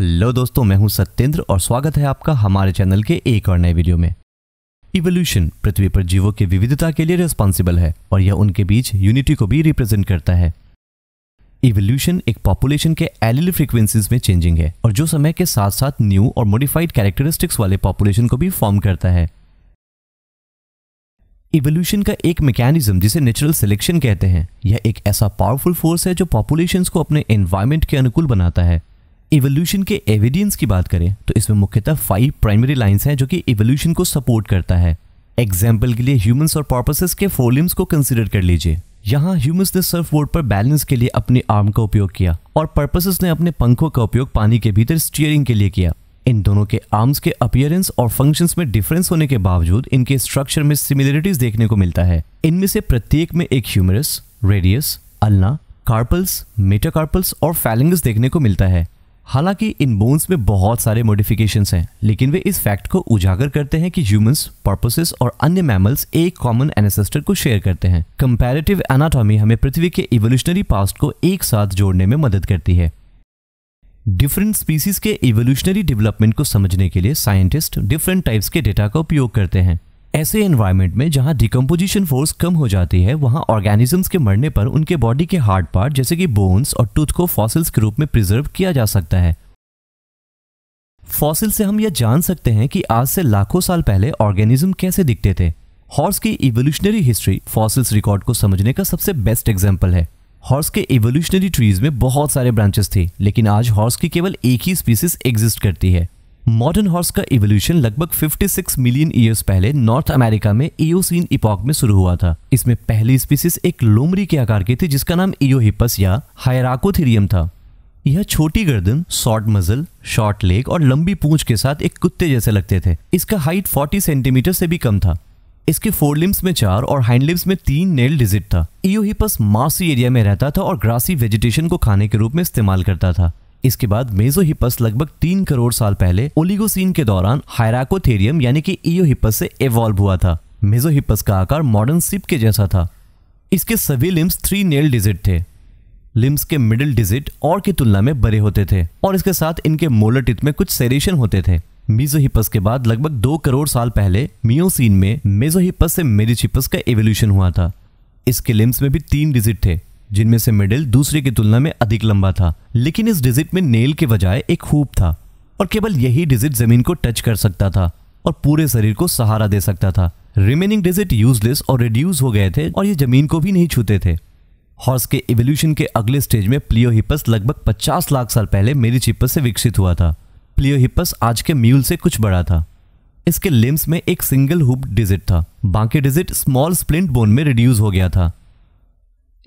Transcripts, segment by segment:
hello दोस्तों मैं हूं सत्येंद्र और स्वागत है आपका हमारे चैनल के एक और नए वीडियो में इवोल्यूशन पृथ्वी पर जीवों की विविधता के लिए रिस्पॉन्सिबल है और यह उनके बीच यूनिटी को भी रिप्रेजेंट करता है इवोल्यूशन एक पॉपुलेशन के एलिल फ्रीक्वेंसीज में चेंजिंग है और जो समय के साथ साथ न्यू और मॉडिफाइड कैरेक्टरिस्टिक्स वाले पॉपुलेशन को भी फॉर्म करता है इवोल्यूशन का एक मैकेनिज्म जिसे नेचुरल सिलेक्शन कहते हैं यह एक ऐसा पावरफुल फोर्स है जो पॉपुलेशंस को अपने एनवायरमेंट के अनुकूल बनाता है इवोल्यूशन के एविडेंस की बात करें तो इसमें मुख्यतः फाइव प्राइमरी लाइंस हैं जो कि इवोल्यूशन को सपोर्ट करता है एग्जाम्पल के लिए ह्यूमंस और पर्पसेस के फोलियम्स को कंसिडर कर लीजिए यहाँ ह्यूमंस ने सर्फ बोर्ड पर बैलेंस के लिए अपने आर्म का उपयोग किया और पर्पसेस ने अपने पंखों का उपयोग पानी के भीतर स्टीयरिंग के लिए किया इन दोनों के आर्म्स के अपियरेंस और फंक्शंस में डिफरेंस होने के बावजूद इनके स्ट्रक्चर में सिमिलरिटीज देखने को मिलता है इनमें से प्रत्येक में एक humerus radius ulna carpals metacarpals और फैलिंगस देखने को मिलता है हालांकि इन बोन्स में बहुत सारे मोडिफिकेशन हैं लेकिन वे इस फैक्ट को उजागर करते हैं कि ह्यूमंस पर्पसेस और अन्य मैमल्स एक कॉमन एनेसेस्टर को शेयर करते हैं कंपेरेटिव एनाटॉमी हमें पृथ्वी के इवोल्यूशनरी पास्ट को एक साथ जोड़ने में मदद करती है डिफरेंट स्पीसीज के इवोल्यूशनरी डेवलपमेंट को समझने के लिए साइंटिस्ट डिफरेंट टाइप्स के डेटा का उपयोग करते हैं ऐसे एनवायरमेंट में जहां डिकम्पोजिशन फोर्स कम हो जाती है वहां ऑर्गेनिजम्स के मरने पर उनके बॉडी के हार्ड पार्ट जैसे कि बोन्स और टूथ को फॉसिल्स के रूप में प्रिजर्व किया जा सकता है फॉसिल से हम यह जान सकते हैं कि आज से लाखों साल पहले ऑर्गेनिज्म कैसे दिखते थे हॉर्स की इवोल्यूशनरी हिस्ट्री फॉसिल्स रिकॉर्ड को समझने का सबसे बेस्ट एग्जाम्पल है हॉर्स के इवोल्यूशनरी ट्रीज में बहुत सारे ब्रांचेस थे लेकिन आज हॉर्स की केवल एक ही स्पीसीज एग्जिस्ट करती है मॉडर्न हॉर्स का इवोल्यूशन लगभग 56 मिलियन ईयर्स पहले नॉर्थ अमेरिका में एओसिन इपॉक में शुरू हुआ था इसमें पहली स्पीसीज एक लोमरी के आकार की थी जिसका नाम इोहिपस या हायराकोथिरियम था यह छोटी गर्दन शॉर्ट मजल शॉर्ट लेग और लंबी पूंछ के साथ एक कुत्ते जैसे लगते थे इसका हाइट 40 सेंटीमीटर से भी कम था इसके फोरलिम्स में चार और लिम्स में तीन नेल डिजिट था इोहिपस मासी एरिया में रहता था और ग्रासी वेजिटेशन को खाने के रूप में इस्तेमाल करता था इसके बाद मेजोहिपस लगभग तीन करोड़ साल पहले ओलिगोसिन के दौरान हायराकोथेरियम यानी कि ईयोहिपस से इवॉल्व हुआ था मेजोहिपस का आकार मॉडर्न सिप के जैसा था इसके सभी लिम्स थ्री नेल डिजिट थे लिम्स के मिडिल डिजिट और की तुलना में बड़े होते थे और इसके साथ इनके मोलर में कुछ सेरेशन होते थे मीजोहिपस के बाद लगभग दो करोड़ साल पहले मियोसिन में मेजोहिपस से मेरिचिपस का एवोल्यूशन हुआ था इसके लिम्स में भी तीन डिजिट थे जिनमें से मिडिल दूसरे की तुलना में अधिक लंबा था लेकिन इस डिजिट में नेल के बजाय एक हूप था और केवल यही डिजिट जमीन को टच कर सकता था और पूरे शरीर को सहारा दे सकता था रिमेनिंग डिजिट यूजलेस और रिड्यूस हो गए थे और ये जमीन को भी नहीं छूते थे हॉर्स के इवोल्यूशन के अगले स्टेज में प्लियोहिपस लगभग 50 लाख साल पहले मेरी चिपस से विकसित हुआ था प्लियोहिपस आज के म्यूल से कुछ बड़ा था इसके लिम्स में एक सिंगल हुप डिजिट था बाकी डिजिट स्मॉल स्प्लिंट बोन में रिड्यूस हो गया था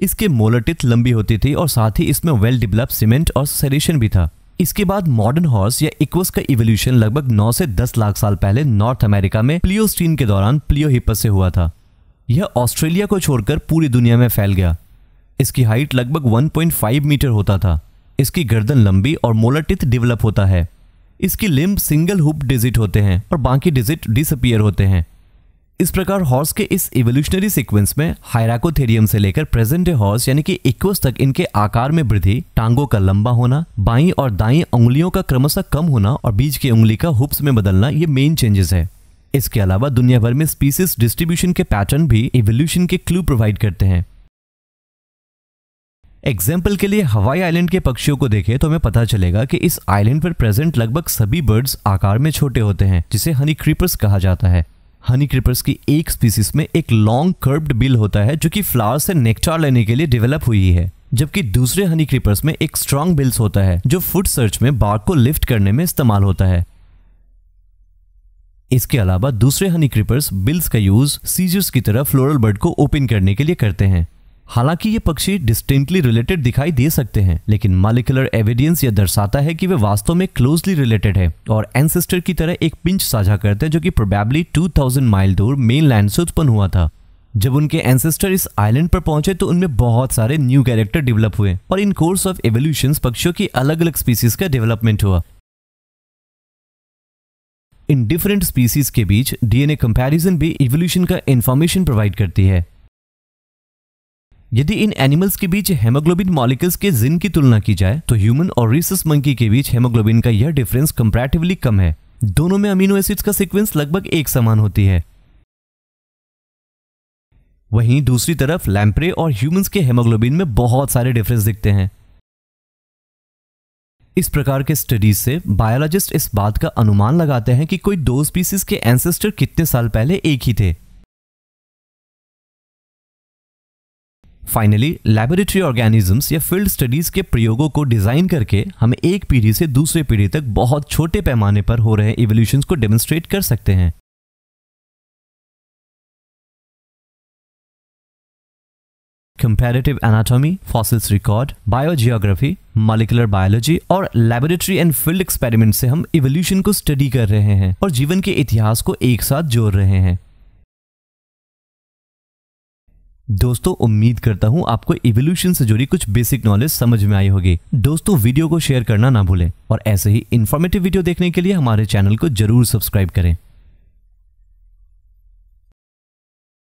इसके मोलटित लंबी होती थी और साथ ही इसमें वेल डेवलप सीमेंट और सेरेशन भी था इसके बाद मॉडर्न हॉर्स या इक्वस का इवोल्यूशन लगभग 9 से 10 लाख साल पहले नॉर्थ अमेरिका में प्लियोस्टीन के दौरान प्लियोहिपस से हुआ था यह ऑस्ट्रेलिया को छोड़कर पूरी दुनिया में फैल गया इसकी हाइट लगभग 1.5 मीटर होता था इसकी गर्दन लंबी और मोलटित डेवलप होता है इसकी लिम्ब सिंगल हुप डिजिट होते हैं और बाकी डिजिट डिसअपियर होते हैं इस प्रकार हॉर्स के इस इवोल्यूशनरी सीक्वेंस में हायराकोथेरियम से लेकर प्रेजेंट डे हॉर्स यानी कि इक्वस तक इनके आकार में वृद्धि टांगों का लंबा होना बाई और दाई उंगलियों का क्रमशः कम होना और बीच की उंगली का हुप्स में बदलना ये मेन चेंजेस है इसके अलावा दुनिया भर में स्पीसीज डिस्ट्रीब्यूशन के पैटर्न भी इवोल्यूशन के क्लू प्रोवाइड करते हैं एग्जाम्पल के लिए हवाई आइलैंड के पक्षियों को देखें तो हमें पता चलेगा कि इस आइलैंड पर प्रेजेंट लगभग सभी बर्ड्स आकार में छोटे होते हैं जिसे हनी क्रीपर्स कहा जाता है हनी क्रिपर्स की एक स्पीसीज में एक लॉन्ग कर्ब्ड बिल होता है जो कि फ्लावर से नेक्टार लेने के लिए डेवलप हुई है जबकि दूसरे हनी क्रिपर्स में एक स्ट्रॉन्ग बिल्स होता है जो फूड सर्च में बार को लिफ्ट करने में इस्तेमाल होता है इसके अलावा दूसरे हनी क्रिपर्स बिल्स का यूज सीजर्स की तरह फ्लोरल बर्ड को ओपन करने के लिए करते हैं हालांकि ये पक्षी डिस्टिंक्टली रिलेटेड दिखाई दे सकते हैं लेकिन मालिकुलर एविडेंस यह दर्शाता है कि वे वास्तव में क्लोजली रिलेटेड है और एनसेस्टर की तरह एक पिंच साझा करते हैं जो कि प्रोबेबली 2000 माइल दूर मेन लैंड से उत्पन्न हुआ था जब उनके एंसेस्टर इस आइलैंड पर पहुंचे तो उनमें बहुत सारे न्यू कैरेक्टर डेवलप हुए और इन कोर्स ऑफ एवोल्यूशन पक्षियों की अलग अलग स्पीसीज का डेवलपमेंट हुआ इन डिफरेंट स्पीसीज के बीच डीएनए कंपैरिजन भी इवोल्यूशन का इंफॉर्मेशन प्रोवाइड करती है यदि इन एनिमल्स के बीच हेमोग्लोबिन मॉलिकल्स के जिन की तुलना की जाए तो ह्यूमन और रिसस मंकी के बीच हेमोग्लोबिन का यह डिफरेंस कंपैरेटिवली कम है दोनों में अमीनो एसिड्स का सीक्वेंस लगभग एक समान होती है वहीं दूसरी तरफ लैम्प्रे और ह्यूमंस के हेमोग्लोबिन में बहुत सारे डिफरेंस दिखते हैं इस प्रकार के स्टडीज से बायोलॉजिस्ट इस बात का अनुमान लगाते हैं कि कोई दो स्पीसीज के एंसेस्टर कितने साल पहले एक ही थे फाइनली लेबोरेटरी ऑर्गेनिजम्स या फील्ड स्टडीज के प्रयोगों को डिजाइन करके हम एक पीढ़ी से दूसरे पीढ़ी तक बहुत छोटे पैमाने पर हो रहे इवोल्यूशन को डेमोन्स्ट्रेट कर सकते हैं comparative anatomy fossils record biogeography molecular biology और लेबोरेटरी एंड फील्ड एक्सपेरिमेंट से हम इवोल्यूशन को स्टडी कर रहे हैं और जीवन के इतिहास को एक साथ जोड़ रहे हैं दोस्तों उम्मीद करता हूँ आपको इवोल्यूशन से जुड़ी कुछ बेसिक नॉलेज समझ में आई होगी दोस्तों वीडियो को शेयर करना ना भूलें और ऐसे ही इन्फॉर्मेटिव वीडियो देखने के लिए हमारे चैनल को जरूर सब्सक्राइब करें